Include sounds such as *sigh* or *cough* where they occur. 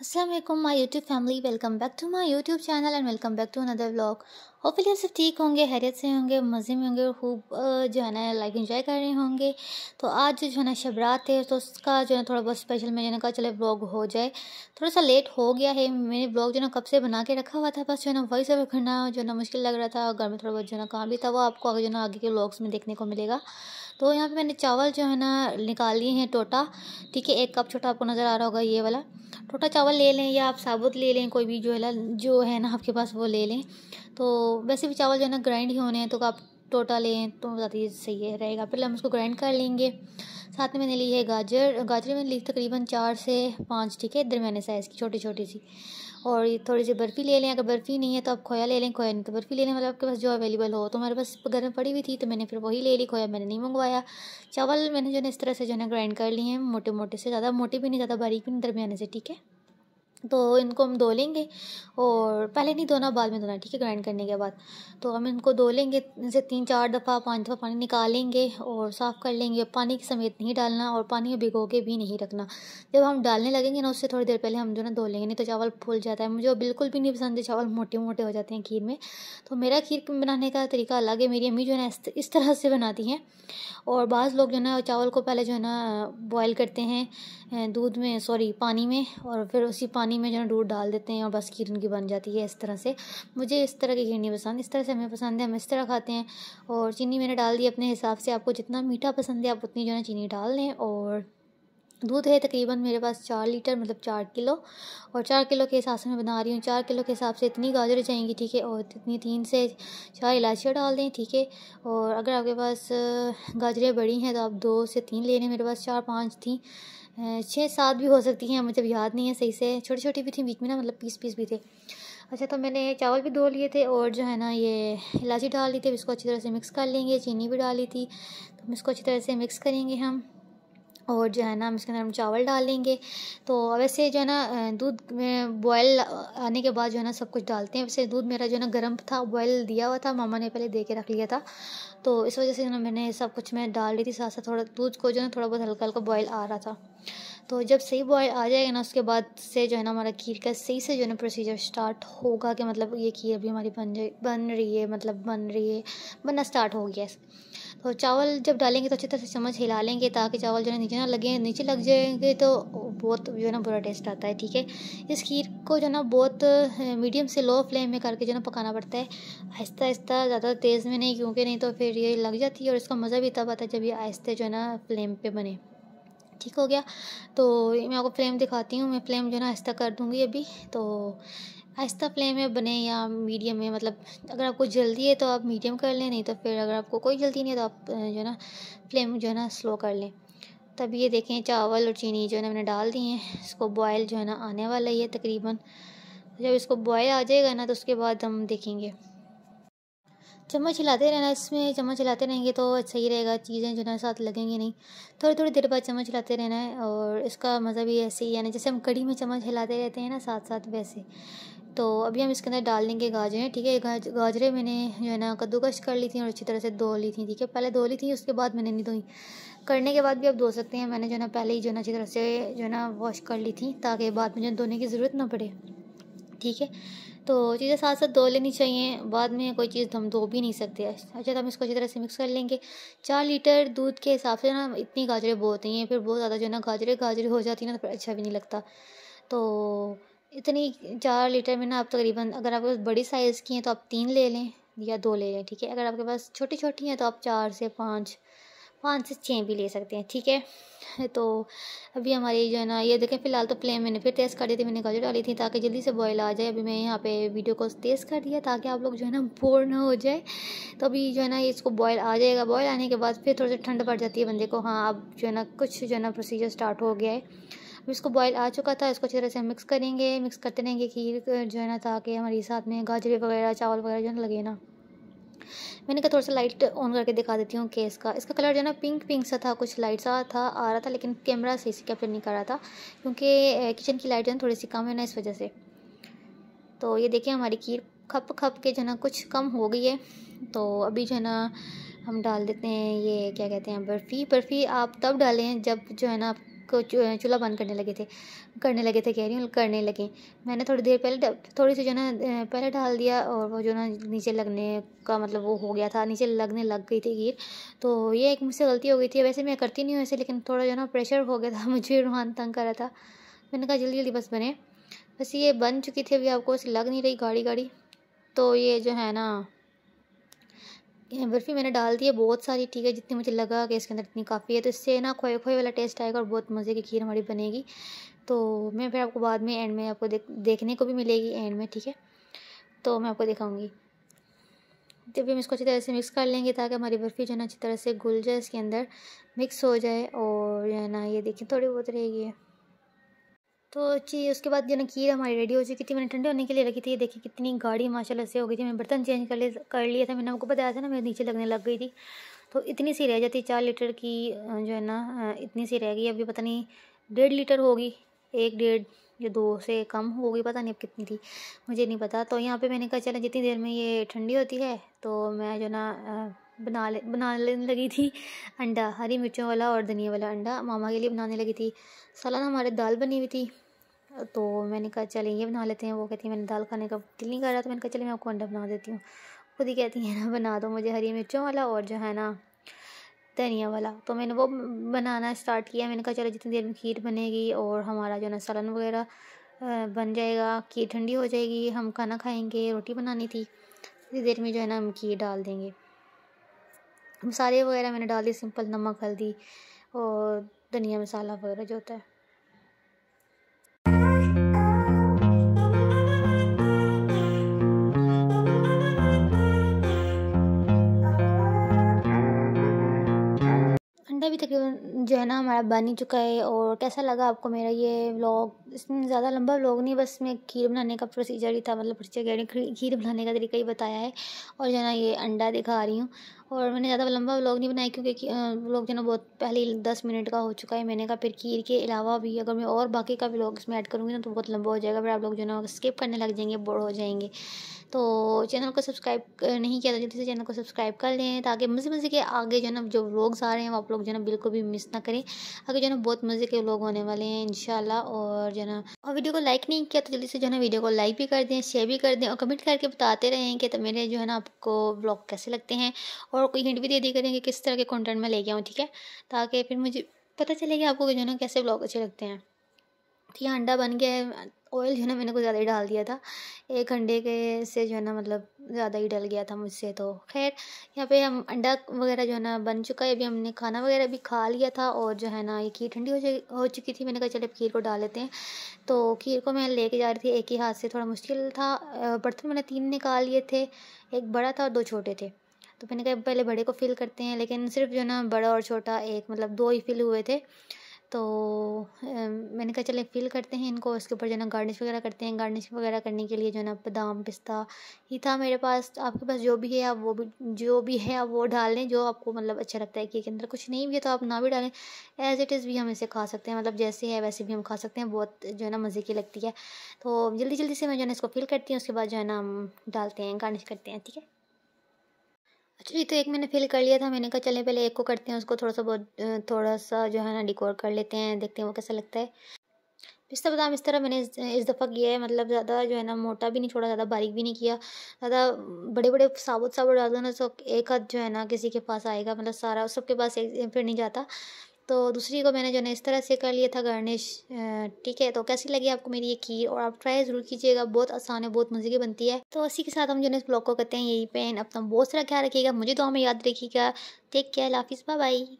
Aslam my YouTube family welcome back to my YouTube channel and welcome back to another vlog hopefully आप सब ठीक होंगे हैरियत से होंगे मज़े में होंगे और खूब जो है ना लाइफ इंजॉय कर रहे होंगे तो आज जो है ना शबरात है तो उसका जो है थोड़ा बहुत स्पेशल है ना कहा चले ब्लॉग हो जाए थोड़ा सा लेट हो गया है मैंने ब्लॉग जो है ना कब से बना के रखा हुआ था बस जो है ना वॉइस ओवर करना जो है ना मुश्किल लग रहा था घर में थोड़ा बहुत जो है ना काम भी था वो आपको जो है ना आगे के ब्लॉग्स में देखने को मिलेगा तो यहाँ पे मैंने चावल जो है ना निकाल लिए हैं टोटा ठीक है एक कप छोटा आपको नज़र आ रहा होगा ये वाला टोटा चावल ले लें या आप साबुत ले लें कोई भी जो है ना जो है ना आपके पास वो ले लें तो वैसे भी चावल जो है ना ग्राइंड ही होने हैं तो आप टोटा लें तो ज़्यादा ये सही रहेगा फिर हम उसको ग्राइंड कर लेंगे साथ में मैंने ली है गाजर गाजर मैंने ली तकरीबन चार से पाँच ठीक है दरमियाने साइज़ की छोटी छोटी सी और ये थोड़ी सी बर्फ़ी ले लें अगर बर्फ़ी नहीं है तो आप खोया ले लें खोया नहीं तो बर्फ़ी ले लें मतलब आपके पास जो अवेलेबल हो तो हमारे पास घर में पड़ी हुई थी तो मैंने फिर वही ले ली खोया मैंने नहीं मंगवाया चावल मैंने जो है इस तरह से जो है ग्राइंड कर लिए हैं मोटे मोटे से ज़्यादा मोटे भी नहीं ज़्यादा बारीक भी नहीं दरमियाने से ठीक है तो इनको हम धो लेंगे और पहले नहीं धोना बाद में धोना ठीक है ग्राइंड करने के बाद तो हम इनको धो लेंगे इनसे तीन चार दफ़ा पाँच दफ़ा पानी निकालेंगे और साफ़ कर लेंगे पानी के समेत नहीं डालना और पानी में भिगो के भी नहीं रखना जब हम डालने लगेंगे ना उससे थोड़ी देर पहले हम जो ना धो लेंगे नहीं तो चावल फूल जाता है मुझे बिल्कुल भी नहीं पसंद है चावल मोटे मोटे हो जाते हैं खीर में तो मेरा खीर बनाने का तरीका अलग है मेरी अम्मी जो है ना इस तरह से बनाती हैं और बाद लोग जो है ना चावल को पहले जो है ना बॉयल करते हैं दूध में सॉरी पानी में और फिर उसी पानी पानी में जो है दूध डाल देते हैं और बस खीरन की बन जाती है इस तरह से मुझे इस तरह की खीरनी पसंद इस तरह से हमें पसंद है हम इस तरह खाते हैं और चीनी मैंने डाल दी अपने हिसाब से आपको जितना मीठा पसंद है आप उतनी जो है चीनी डाल दें और दूध है तकरीबन मेरे पास चार लीटर मतलब चार किलो और चार किलो के हिसाब से मैं बना रही हूँ चार किलो के हिसाब से इतनी गाजरें जाएंगी ठीक है और इतनी तीन से चार इलायचियाँ डाल दें ठीक है और अगर आपके पास गाजरें बड़ी हैं तो आप दो से तीन ले लें मेरे पास चार पाँच थी छः सात भी हो सकती हैं मुझे याद नहीं है सही से छोटी छोटी भी थी बीच में ना मतलब पीस पीस भी थे अच्छा तो मैंने चावल भी धो लिए थे और जो है ना ये इलायची डाल ली थी इसको अच्छी तरह से मिक्स कर लेंगे चीनी भी डाली थी तो इसको अच्छी तरह से मिक्स करेंगे हम और जो है ना हम इसके अंदर हम चावल डाल तो वैसे जो है ना दूध में बॉयल आने के बाद जो है ना सब कुछ डालते हैं वैसे दूध मेरा जो है ना गर्म था बॉयल दिया हुआ था मामा ने पहले दे के रख लिया था तो इस वजह से जो ना मैंने सब कुछ मैं डाल रही थी साथ साथ थोड़ा दूध को जो है ना थोड़ा बहुत हल्का हल्का बॉयल आ रहा था तो जब सही बॉयल आ जाएगा ना उसके बाद से जो है ना हमारा खीर का सही से जो है ना प्रोसीजर स्टार्ट होगा कि मतलब ये खीर अभी हमारी बन जाए बन रही है मतलब बन रही है बनना स्टार्ट हो गया है और तो चावल जब डालेंगे तो अच्छी तरह से चम्मच हिला लेंगे ताकि चावल जो है नीचे ना लगे नीचे लग जाएंगे तो बहुत जो है ना बुरा टेस्ट आता है ठीक है इस खीर को जो है ना बहुत मीडियम से लो फ्लेम में करके जो है ना पकाना पड़ता है आहिस्ता आहिस्ता ज़्यादा तेज़ में नहीं क्योंकि नहीं तो फिर ये लग जाती है और इसका मज़ा भी तब आता है जब ये आहिस्ते जो है ना फ्लेम पर बने ठीक हो गया तो मैं आपको फ्लेम दिखाती हूँ मैं फ्लेम जो है ना आहिस्ता कर दूँगी अभी तो आहिस्ता फ्लेम में बने या मीडियम में मतलब अगर आपको जल्दी है तो आप मीडियम कर लें नहीं तो फिर अगर आपको कोई जल्दी नहीं है तो आप जो है ना फ्लेम जो है ना स्लो कर लें तब ये देखें चावल और चीनी जो है ना मैंने डाल दी है इसको बॉयल जो है ना आने वाला ही है तकरीबन जब इसको बॉयल आ जाएगा ना तो उसके बाद हम देखेंगे चम्मच हिलाते रहना इसमें चम्मच हिलाते रहेंगे तो अच्छा ही रहेगा चीज़ें जो ना साथ लगेंगी नहीं थोड़ी थोड़ी देर बाद चम्मच हिलाते रहना है और इसका मज़ा भी ऐसे ही है ना जैसे हम कड़ी में चम्मच हिलाते रहते हैं ना साथ साथ वैसे तो अभी हम इसके अंदर डाल लेंगे गाजरें ठीक है गाजरें मैंने जो है ना कद्दूकश कर ली थी और अच्छी तरह से धो ली थी ठीक है पहले धो ली थी उसके बाद मैंने नहीं धोई करने के बाद भी आप धो सकते हैं मैंने जो है ना पहले ही जो है ना अच्छी तरह से जो है ना वॉश कर ली थी ताकि बाद में जो धोने की ज़रूरत ना पड़े ठीक है तो चीज़ें साथ साथ धो लेनी चाहिए बाद में कोई चीज़ तो हम धो भी नहीं सकते अच्छा तो हम इसको अच्छी तरह से मिक्स कर लेंगे चार लीटर दूध के हिसाब से ना इतनी गाजरें बोती हैं फिर बहुत ज़्यादा जो है ना गाजरें गाजरें हो जाती हैं ना तो अच्छा भी नहीं लगता तो इतनी चार लीटर में ना आप तकरीबन तो अगर आपके पास बड़ी साइज़ की हैं तो आप तीन ले लें या दो ले लें ठीक है अगर आपके पास छोटी छोटी हैं तो आप चार से पाँच पाँच से छः भी ले सकते हैं ठीक है तो अभी हमारी जो है ना ये देखें फ़िलहाल तो प्लेन मैंने फिर टेस्ट कर दी थी मैंने गाजर डाली थी ताकि जल्दी से बॉयल आ जाए अभी मैं यहाँ पे वीडियो को तेज़ कर दिया ताकि आप लोग जो है ना बोर ना हो जाए तो अभी जो है ना इसको बॉयल आ जाएगा बॉयल आने के बाद फिर थोड़ी सी ठंड पड़ जाती है बंदे को हाँ अब जो है ना कुछ जो है ना प्रोसीजर स्टार्ट हो गया है अब इसको बॉयल आ चुका था इसको अच्छी तरह से मिक्स करेंगे मिक्स करते रहेंगे खीर जो है ना ताकि हमारे साथ में गाजरे वगैरह चावल वगैरह जो है ना लगे ना मैंने कहा थोड़ा सा लाइट ऑन करके दिखा देती हूँ केस का इसका कलर जो है ना पिंक पिंक सा था कुछ लाइट सा था आ रहा था लेकिन कैमरा से कैप्चर नहीं कर रहा था क्योंकि किचन की लाइट जो है थोड़ी सी कम है ना इस वजह से तो ये देखिए हमारी खीर खप खप के जो है ना कुछ कम हो गई है तो अभी जो है ना हम डाल देते हैं ये क्या कहते हैं बर्फ़ी बर्फ़ी आप तब डालें जब जो है ना आप को चूल्हा बंद करने लगे थे करने लगे थे कह रही हूँ करने लगे मैंने थोड़ी देर पहले थोड़ी सी जो ना पहले डाल दिया और वो जो ना नीचे लगने का मतलब वो हो गया था नीचे लगने लग गई थी खीर तो ये एक मुझसे गलती हो गई थी वैसे मैं करती नहीं हूँ ऐसे लेकिन थोड़ा जो ना प्रेशर हो गया था *laughs* मुझे रूहान तंग कर रहा था मैंने कहा जल्दी जल्दी बस बने बस ये बन चुकी थी अभी आपको लग नहीं रही गाड़ी गाड़ी तो ये जो है ना बर्फ़ी मैंने डाल दी है बहुत सारी ठीक है जितनी मुझे लगा कि इसके अंदर इतनी काफ़ी है तो इससे ना खोए खोए वाला टेस्ट आएगा और बहुत मज़े की खीर हमारी बनेगी तो मैं फिर आपको बाद में एंड में आपको देख देखने को भी मिलेगी एंड में ठीक है तो मैं आपको दिखाऊँगी जब हम इसको अच्छी तरह से मिक्स कर लेंगे ताकि हमारी बर्फ़ी जो है ना अच्छी तरह से घुल जाए इसके अंदर मिक्स हो जाए और जो है ना ये देखिए थोड़ी बहुत रहेगी है तो अच्छी उसके बाद जो ना खीर हमारी रेडी हो चुकी थी मैंने ठंडे होने के लिए रखी थी देखिए कितनी गाड़ी माशाल्लाह से हो गई थी मैंने बर्तन चेंज कर ले कर लिया था मैंने आपको बताया था ना मेरे नीचे लगने लग गई थी तो इतनी सी रह जाती चार लीटर की जो है ना इतनी सी रह गई अभी पता नहीं डेढ़ लीटर होगी एक डेढ़ या दो से कम होगी पता नहीं अब कितनी थी मुझे नहीं पता तो यहाँ पर मैंने कहा चला जितनी देर में ये ठंडी होती है तो मैं जो ना बना ले बना लेने लगी थी अंडा हरी मिर्चों वाला और धनिया वाला अंडा मामा के लिए बनाने लगी थी सालाना हमारे दाल बनी हुई थी तो मैंने कहा चले ये बना लेते हैं वो कहती है मैंने दाल खाने का दिल नहीं कर रहा तो मैंने कहा चले मैं आपको अंडा बना देती हूँ खुद ही कहती है ना बना दो मुझे हरी मिर्चों वाला और जो है ना धनिया वाला तो मैंने वो बनाना स्टार्ट किया मैंने कहा चलो जितनी देर में खीर बनेगी और हमारा जो है ना सालन वगैरह बन जाएगा खीर ठंडी हो जाएगी हम खाना खाएंगे रोटी बनानी थी इतनी देर में जो है ना हम खीर डाल देंगे मसाले वगैरह मैंने डाल दिए सिंपल नमक हल्दी और धनिया मसाला वगैरह जो होता है खाना भी तकरीबन जो है ना हमारा बन ही चुका है और कैसा लगा आपको मेरा ये व्लॉग इसमें ज़्यादा लंबा व्लॉग नहीं बस मैं खीर बनाने का प्रोसीजर ही था मतलब प्रोसीजर खीर बनाने का तरीका ही बताया है और जो है ना ये अंडा दिखा रही हूँ और मैंने ज़्यादा लंबा व्लॉग नहीं बनाया क्योंकि व्लॉग जो ना बहुत पहले दस मिनट का हो चुका है मैंने कहा फिर खीर के अलावा भी अगर मैं और बाकी का व्लॉग इसमें ऐड करूँगी ना तो बहुत लंबा हो जाएगा फिर आप लोग जो ना स्किप करने लग जाएंगे बोर हो जाएंगे तो चैनल को सब्सक्राइब नहीं किया तो जल्दी से चैनल को सब्सक्राइब कर लें ताकि मज़े मज़े के आगे जो ना जो व्लॉग्स आ रहे हैं वो आप लोग जो ना बिल्कुल भी मिस ना करें आगे जो ना बहुत मज़े के व्लॉग होने वाले हैं इनशाला और जो ना और वीडियो को लाइक नहीं किया तो जल्दी से जो है ना वीडियो को लाइक भी कर दें शेयर भी कर दें और कमेंट करके बताते रहें कि तो मेरे जो है ना आपको ब्लॉग कैसे लगते हैं और और कोई हिंट भी दे दिया करेंगे किस तरह के कंटेंट में गया हूँ ठीक है ताकि फिर मुझे पता चलेगा आपको जो ना कैसे ब्लॉग अच्छे लगते हैं तो ये अंडा बन गया है ऑयल जो है ना मैंने कुछ ज़्यादा ही डाल दिया था एक अंडे के से जो है ना मतलब ज़्यादा ही डल गया था मुझसे तो खैर यहाँ पे हम अंडा वगैरह जो है ना बन चुका है अभी हमने खाना वगैरह भी खा लिया था और जो है ना ये खीर ठंडी हो हो चुकी थी मैंने कहा चले खीर को डाल लेते हैं तो खीर को मैं लेके जा रही थी एक ही हाथ से थोड़ा मुश्किल था बर्तन मैंने तीन निकाल लिए थे एक बड़ा था और दो छोटे थे तो मैंने कहा पहले बड़े को फ़िल करते हैं लेकिन सिर्फ जो ना बड़ा और छोटा एक मतलब दो ही फ़िल हुए थे तो मैंने कहा चले फिल करते हैं इनको उसके ऊपर जो ना गार्निश वगैरह करते हैं गार्निश वगैरह करने के लिए जो ना बादाम पिस्ता ही था मेरे पास आपके पास जो भी है आप वो भी जो भी है आप वो डाल लें जो आपको मतलब अच्छा लगता है कि के अंदर कुछ नहीं भी है तो आप ना भी डालें एज इट इज़ भी हम इसे खा सकते हैं मतलब जैसे है वैसे भी हम खा सकते हैं बहुत जो है ना मज़े की लगती है तो जल्दी जल्दी से मैं जो है ना इसको फिल करती हूँ उसके बाद जो है ना हम डालते हैं गार्निश करते हैं ठीक है एक्चुअली तो एक मैंने फिल कर लिया था मैंने कहा चले पहले एक को करते हैं उसको थोड़ा सा बहुत थोड़ा सा जो है ना डिकोर कर लेते हैं देखते हैं वो कैसा लगता है पिस्ता बादाम इस तरह मैंने इस, इस दफ़ा किया है मतलब ज़्यादा जो है ना मोटा भी नहीं छोड़ा ज़्यादा बारीक भी नहीं किया ज़्यादा बड़े बड़े साबुत साबुत डाल दो ना तो एक हद जो है ना किसी के पास आएगा मतलब सारा सबके पास एक फिर नहीं जाता तो दूसरी को मैंने जो है इस तरह से कर लिया था गार्निश ठीक है तो कैसी लगी आपको मेरी ये खीर और आप ट्राई ज़रूर कीजिएगा बहुत आसान है बहुत मज़े की बनती है तो इसी के साथ हम जो है इस ब्लॉग को करते हैं यही पेन अपना बहुत सारा ख्याल रखिएगा मुझे तो हमें याद रखिएगा टेक केयर हाफिज़ बाई